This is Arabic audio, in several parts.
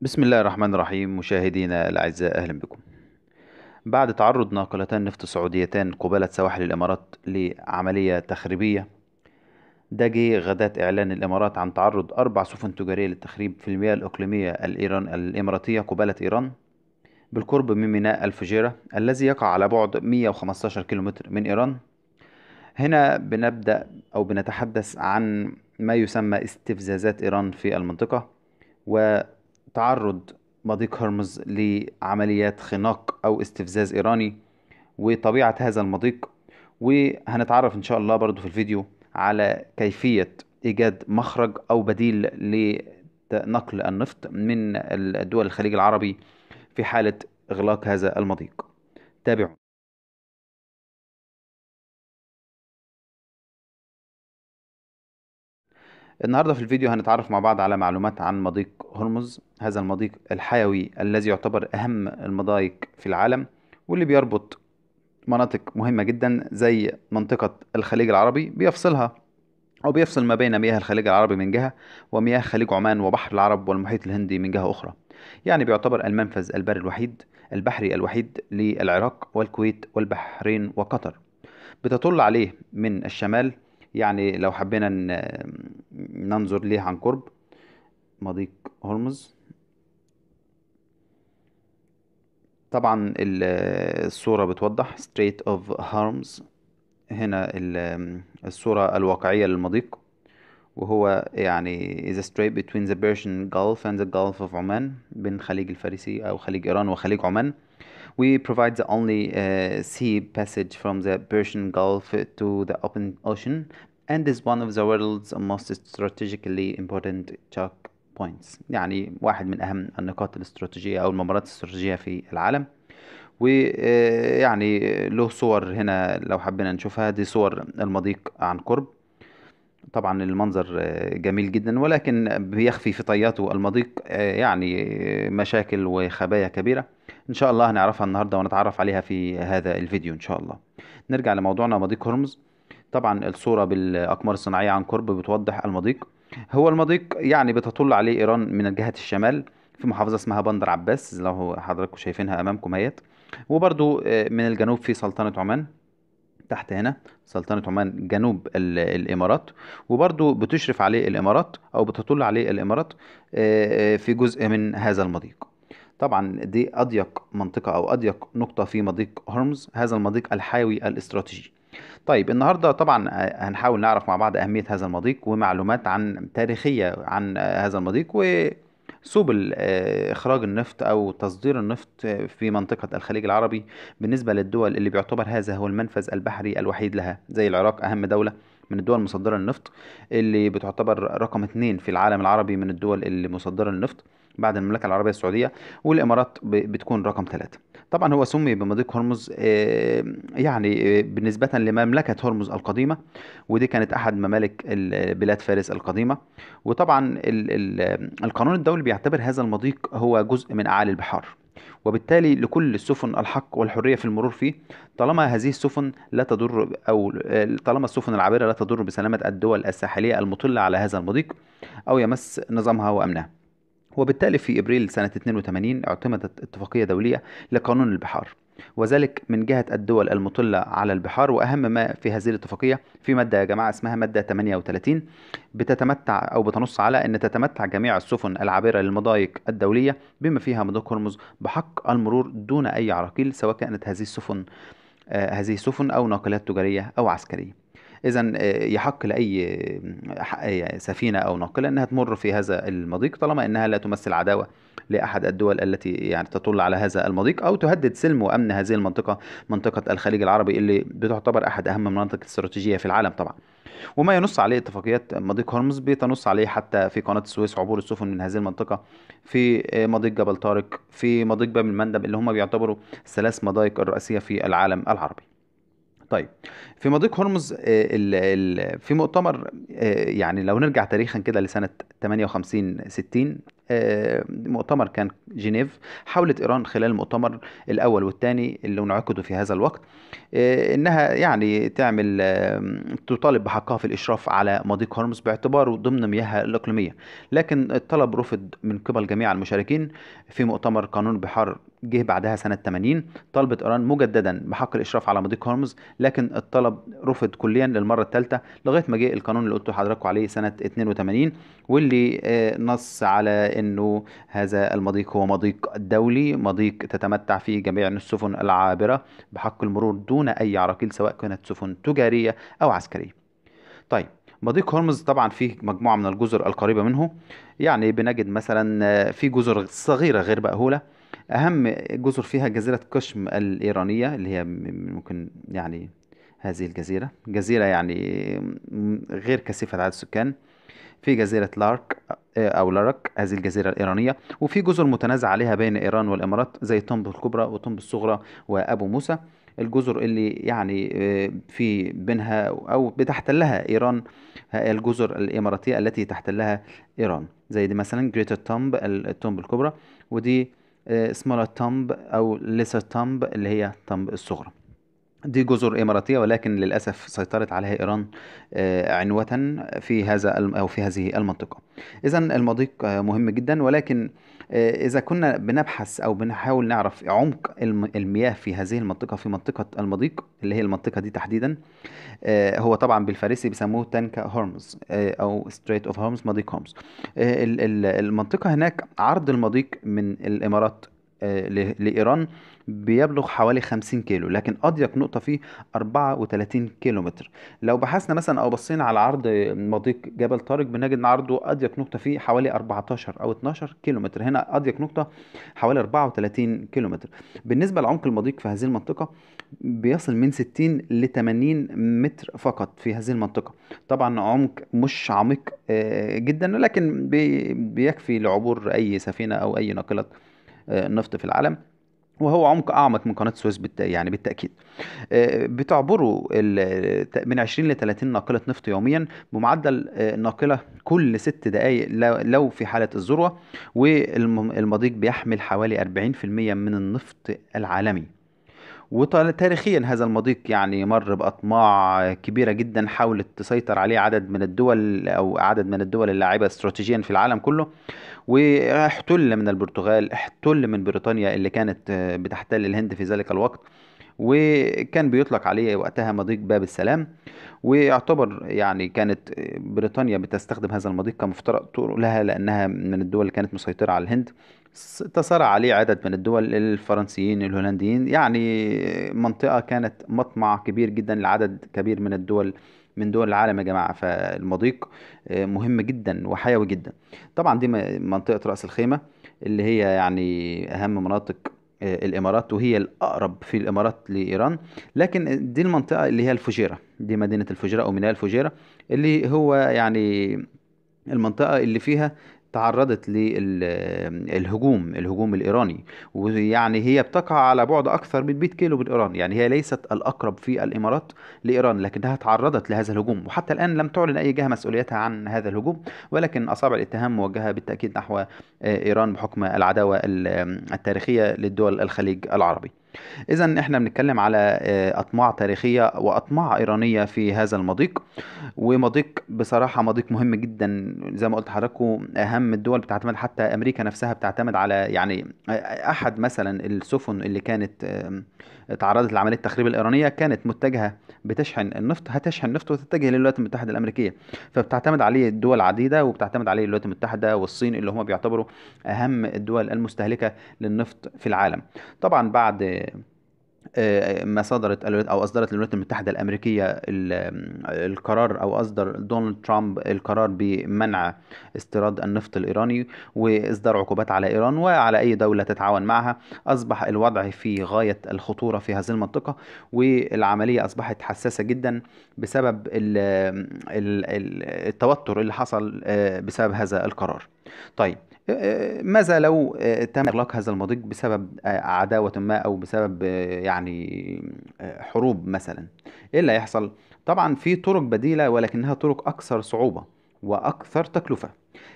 بسم الله الرحمن الرحيم مشاهدينا الأعزاء أهلا بكم بعد تعرض ناقلتان نفط سعوديتان قبالة سواحل الإمارات لعملية تخريبية ده جه غداة إعلان الإمارات عن تعرض أربع سفن تجارية للتخريب في المياه الإقليمية الإيران الإماراتية قبالة إيران بالقرب من ميناء الفجيرة الذي يقع على بعد 115 كيلومتر من إيران هنا بنبدأ أو بنتحدث عن ما يسمى استفزازات إيران في المنطقة و تعرض مضيق هرمز لعمليات خناق أو استفزاز إيراني وطبيعة هذا المضيق وهنتعرف إن شاء الله برضو في الفيديو على كيفية إيجاد مخرج أو بديل لنقل النفط من الدول الخليج العربي في حالة إغلاق هذا المضيق تابعوا النهاردة في الفيديو هنتعرف مع بعض على معلومات عن مضيق هرمز هذا المضيق الحيوي الذي يعتبر أهم المضايق في العالم واللي بيربط مناطق مهمة جدا زي منطقة الخليج العربي بيفصلها أو بيفصل ما بين مياه الخليج العربي من جهة ومياه خليج عمان وبحر العرب والمحيط الهندي من جهة أخرى يعني بيعتبر المنفذ البري الوحيد البحري الوحيد للعراق والكويت والبحرين وقطر بتطل عليه من الشمال يعني لو حبينا ننظر ليه عن قرب مضيق هرمز طبعا الصورة بتوضح Strait of Harms هنا الصورة الواقعية للمضيق وهو يعني is a strait between the Persian Gulf and the Gulf of Oman بين خليج الفارسي أو خليج إيران وخليج عمان we provide the only uh, sea passage from the Persian Gulf to the open ocean and is one of the world's most strategically important choke points يعني واحد من أهم النقاط الاستراتيجية أو الممرات الاستراتيجية في العالم ويعني uh, له صور هنا لو حبينا نشوفها دي صور المضيق عن قرب طبعا المنظر آه، جميل جدا ولكن بيخفي في طياته المضيق آه، يعني مشاكل وخبايا كبيره ان شاء الله هنعرفها النهارده ونتعرف عليها في هذا الفيديو ان شاء الله نرجع لموضوعنا مضيق هرمز طبعا الصوره بالاقمار الصناعيه عن قرب بتوضح المضيق هو المضيق يعني بتطل عليه ايران من جهه الشمال في محافظه اسمها بندر عباس لو حضراتكم شايفينها امامكم اهيت وبرضو آه، من الجنوب في سلطنه عمان تحت هنا سلطنة عمان جنوب الإمارات وبرضو بتشرف عليه الإمارات أو بتطل عليه الإمارات آه، آه، في جزء من هذا المضيق طبعا دي أضيق منطقة أو أضيق نقطة في مضيق هرمز هذا المضيق الحيوي الاستراتيجي طيب النهارده طبعا آه، هنحاول نعرف مع بعض أهمية هذا المضيق ومعلومات عن تاريخية عن آه، هذا المضيق و سبل آه، إخراج النفط أو تصدير النفط في منطقة الخليج العربي بالنسبة للدول اللي بيعتبر هذا هو المنفذ البحري الوحيد لها زي العراق أهم دولة من الدول المصدره للنفط اللي بتعتبر رقم اثنين في العالم العربي من الدول اللي مصدرة للنفط بعد المملكة العربية السعودية والإمارات بتكون رقم ثلاثة طبعا هو سمي بمضيق هرمز آه، يعني آه، بالنسبة لمملكة هرمز القديمة ودي كانت أحد ممالك بلاد فارس القديمة وطبعا القانون الدولي بيعتبر هذا المضيق هو جزء من أعالي البحار وبالتالي لكل السفن الحق والحرية في المرور فيه طالما هذه السفن لا تضر أو آه، طالما السفن العابرة لا تضر بسلامة الدول الساحلية المطلة على هذا المضيق أو يمس نظامها وأمنها وبالتالي في إبريل سنة 82 اعتمدت اتفاقية دولية لقانون البحار وذلك من جهة الدول المطلة على البحار وأهم ما في هذه الاتفاقية في مادة يا جماعة اسمها مادة 38 بتتمتع أو بتنص على أن تتمتع جميع السفن العابرة للمضايق الدولية بما فيها مضيق هرمز بحق المرور دون أي عراقيل سواء كانت هذه السفن آه هذه السفن أو ناقلات تجارية أو عسكرية اذا آه، يحق لاي آه، آه، سفينه او ناقله انها تمر في هذا المضيق طالما انها لا تمثل عداوه لاحد الدول التي يعني تطل على هذا المضيق او تهدد سلم وامن هذه المنطقه منطقه الخليج العربي اللي بتعتبر احد اهم المناطق الاستراتيجيه في العالم طبعا وما ينص عليه اتفاقيات مضيق هرمز بتنص عليه حتى في قناه السويس عبور السفن من هذه المنطقه في مضيق جبل طارق في مضيق باب المندب اللي هم بيعتبروا ثلاث مضايق الرئيسيه في العالم العربي طيب في مضيق هرمز آه، في مؤتمر آه، يعني لو نرجع تاريخا كده لسنة 58 60 آه، مؤتمر كان جنيف حاولت إيران خلال المؤتمر الأول والثاني اللي انعقدوا في هذا الوقت آه، إنها يعني تعمل تطالب بحقها في الإشراف على مضيق هرمز باعتباره ضمن مياهها الإقليمية لكن الطلب رفض من قبل جميع المشاركين في مؤتمر قانون بحار جه بعدها سنة 80 طلبت إيران مجددا بحق الإشراف على مضيق هرمز لكن الطلب رفض كليا للمرة الثالثة لغاية ما جه القانون اللي قلت لحضراتكم عليه سنة 82 واللي آه، نص على انه هذا المضيق هو مضيق دولي مضيق تتمتع فيه جميع السفن العابرة بحق المرور دون اي عراقيل سواء كانت سفن تجارية او عسكرية طيب مضيق هرمز طبعا فيه مجموعة من الجزر القريبة منه يعني بنجد مثلا آه، في جزر صغيرة غير مأهولة أهم جزر فيها جزيرة قشم الإيرانية اللي هي ممكن يعني هذه الجزيرة جزيرة يعني غير كثيفة عدد السكان في جزيرة لارك أو لاراك هذه الجزيرة الإيرانية وفي جزر متنازع عليها بين إيران والإمارات زي طنب الكبرى وطنب الصغرى وأبو موسى الجزر اللي يعني آه، في بينها أو بتحتلها إيران آه، الجزر الإماراتية التي تحتلها إيران زي دي مثلا جريتر تومب التومب الكبرى ودي سمولر آه، تومب أو ليسر تومب اللي هي تومب الصغرى دي جزر إماراتية ولكن للأسف سيطرت عليها إيران آه، عنوة في هذا أو في هذه المنطقة. إذا المضيق آه، مهم جدا ولكن آه، إذا كنا بنبحث أو بنحاول نعرف عمق المياه في هذه المنطقة في منطقة المضيق اللي هي المنطقة دي تحديدا هو طبعا بالفارسي بيسموه تانكا هورمز أو ستريت أوف هورمز مضيق هورمز. المنطقة هناك عرض المضيق من الإمارات آه، لإيران بيبلغ حوالي 50 كيلو لكن أضيق نقطة فيه 34 كيلو متر لو بحثنا مثلا أو بصينا على عرض مضيق جبل طارق بنجد أن عرضه أضيق نقطة فيه حوالي 14 أو 12 كيلو متر هنا أضيق نقطة حوالي 34 كيلو متر بالنسبة لعمق المضيق في هذه المنطقة بيصل من 60 ل 80 متر فقط في هذه المنطقة طبعا عمق مش عميق آه، جدا لكن بيكفي لعبور أي سفينة أو أي ناقلة النفط في العالم وهو عمق اعمق من قناه السويس بالت... يعني بالتاكيد آه، بتعبره ال... من 20 ل 30 ناقله نفط يوميا بمعدل آه، ناقله كل 6 دقائق لو في حاله الذروه والمضيق بيحمل حوالي 40% من النفط العالمي وتاريخيا هذا المضيق يعني مر بأطماع كبيرة جدا حاولت تسيطر عليه عدد من الدول أو عدد من الدول اللاعبة استراتيجيا في العالم كله واحتل من البرتغال احتل من بريطانيا اللي كانت آه، بتحتل الهند في ذلك الوقت وكان بيطلق عليه وقتها مضيق باب السلام ويعتبر يعني كانت آه، بريطانيا بتستخدم هذا المضيق كمفترق طرق لها لأنها من الدول اللي كانت مسيطرة على الهند تصارع عليه عدد من الدول الفرنسيين الهولنديين يعني آه، منطقة كانت مطمع كبير جدا لعدد كبير من الدول من دول العالم يا جماعه فالمضيق آه، مهم جدا وحيوي جدا طبعا دي منطقه راس الخيمه اللي هي يعني اهم مناطق آه، الامارات وهي الاقرب في الامارات لايران لكن دي المنطقه اللي هي الفجيره دي مدينه الفجيره او ميناء الفجيره اللي هو يعني المنطقة اللي فيها تعرضت للهجوم الهجوم الإيراني ويعني هي بتقع على بعد أكثر من 100 كيلو من إيران يعني هي ليست الأقرب في الإمارات لإيران لكنها تعرضت لهذا الهجوم وحتى الآن لم تعلن أي جهة مسؤوليتها عن هذا الهجوم ولكن أصابع الاتهام موجهة بالتأكيد نحو آه، إيران بحكم العداوة التاريخية للدول الخليج العربي اذا احنا بنتكلم على آه، اطماع تاريخيه واطماع ايرانيه في هذا المضيق ومضيق بصراحه مضيق مهم جدا زي ما قلت لحضراتكم اهم الدول بتعتمد حتى امريكا نفسها بتعتمد على يعني آه، احد مثلا السفن اللي كانت تعرضت لعمليه التخريب الايرانيه كانت متجهه بتشحن النفط هتشحن نفط وتتجه للولايات المتحده الامريكيه فبتعتمد عليه دول عديده وبتعتمد عليه الولايات المتحده والصين اللي هم بيعتبروا اهم الدول المستهلكه للنفط في العالم طبعا بعد آه، ما صدرت او اصدرت الولايات المتحده الامريكيه القرار او اصدر دونالد ترامب القرار بمنع استيراد النفط الايراني واصدار عقوبات على ايران وعلى اي دوله تتعاون معها اصبح الوضع في غايه الخطوره في هذه المنطقه والعمليه اصبحت حساسه جدا بسبب التوتر اللي حصل آه، بسبب هذا القرار. طيب ماذا لو آه، تم إغلاق هذا المضيق بسبب آه، عداوة ما أو بسبب آه، يعني حروب مثلا إيه اللي هيحصل؟ طبعا في طرق بديلة ولكنها طرق أكثر صعوبة وأكثر تكلفة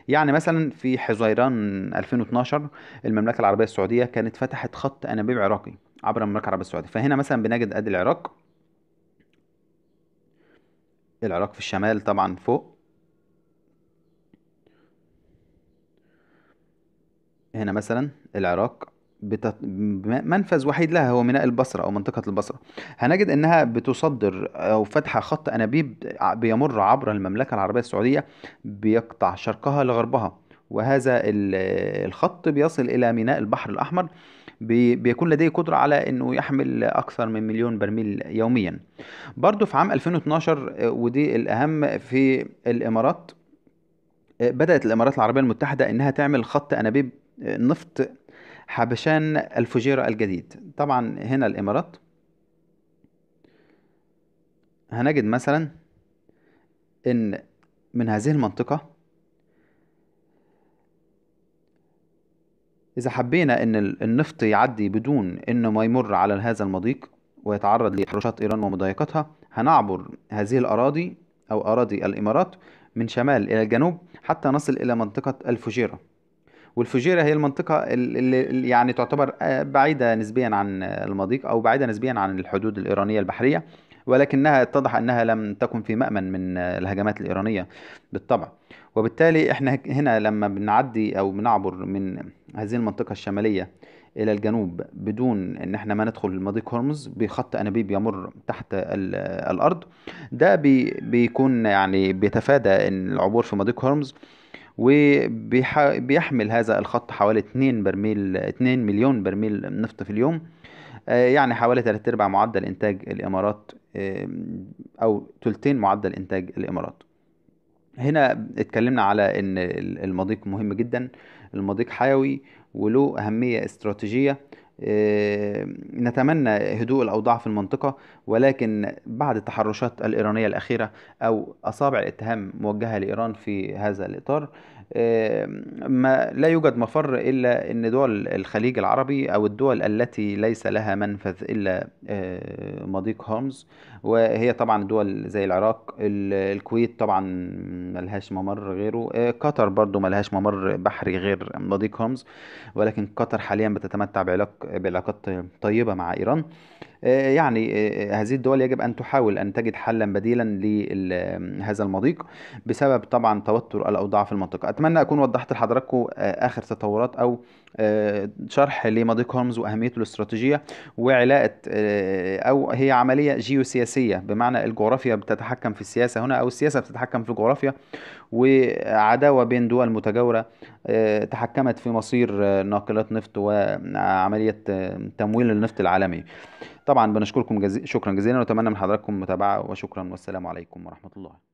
يعني مثلا في حزيران 2012 المملكة العربية السعودية كانت فتحت خط أنابيب عراقي عبر المملكة العربية السعودية فهنا مثلا بنجد أدي العراق العراق في الشمال طبعا فوق هنا مثلا العراق بتط... منفذ وحيد لها هو ميناء البصرة أو منطقة البصرة هنجد أنها بتصدر أو فتح خط أنابيب بيمر عبر المملكة العربية السعودية بيقطع شرقها لغربها وهذا الخط بيصل إلى ميناء البحر الأحمر بيكون لديه قدرة على أنه يحمل أكثر من مليون برميل يوميا برضو في عام 2012 ودي الأهم في الإمارات بدأت الإمارات العربية المتحدة أنها تعمل خط أنابيب نفط حبشان الفجيرة الجديد طبعا هنا الإمارات هنجد مثلا إن من هذه المنطقة إذا حبينا إن النفط يعدي بدون إنه ما يمر على هذا المضيق ويتعرض لحرشات إيران ومضايقتها هنعبر هذه الأراضي أو أراضي الإمارات من شمال إلى الجنوب حتى نصل إلى منطقة الفجيرة والفجيره هي المنطقه اللي يعني تعتبر آه، بعيده نسبيا عن المضيق او بعيده نسبيا عن الحدود الايرانيه البحريه ولكنها اتضح انها لم تكن في مامن من الهجمات الايرانيه بالطبع وبالتالي احنا هنا لما بنعدي او بنعبر من هذه المنطقه الشماليه الى الجنوب بدون ان احنا ما ندخل مضيق هرمز بخط انابيب يمر تحت الارض ده بي بيكون يعني بيتفادى ان العبور في مضيق هرمز وبيحمل هذا الخط حوالي 2 برميل 2 مليون برميل نفط في اليوم آه، يعني حوالي 3 ارباع معدل انتاج الامارات او ثلثين معدل انتاج الامارات هنا اتكلمنا على ان المضيق مهم جدا المضيق حيوي وله اهمية استراتيجية آه، نتمنى هدوء الأوضاع في المنطقة ولكن بعد التحرشات الإيرانية الأخيرة أو أصابع الاتهام موجهة لإيران في هذا الإطار ما لا يوجد مفر إلا أن دول الخليج العربي أو الدول التي ليس لها منفذ إلا آه، مضيق هرمز وهي طبعا دول زي العراق الكويت طبعا ملهاش ممر غيره آه، قطر برضو ملهاش ممر بحري غير مضيق هرمز ولكن قطر حاليا بتتمتع بعلاقات طيبة مع إيران آه، يعني آه، آه، هذه الدول يجب أن تحاول أن تجد حلا بديلا لهذا المضيق بسبب طبعا توتر الأوضاع في المنطقة أتمنى أكون وضحت لحضراتكم آخر تطورات أو آه، شرح لمضيق هولمز واهميته الاستراتيجيه وعلاقه آه، او هي عمليه جيوسياسيه بمعنى الجغرافيا بتتحكم في السياسه هنا او السياسه بتتحكم في الجغرافيا وعداوه بين دول متجاوره آه، تحكمت في مصير ناقلات نفط وعمليه تمويل النفط العالمي طبعا بنشكركم جزي... شكرا جزيلا ونتمنى من حضراتكم متابعه وشكرا والسلام عليكم ورحمه الله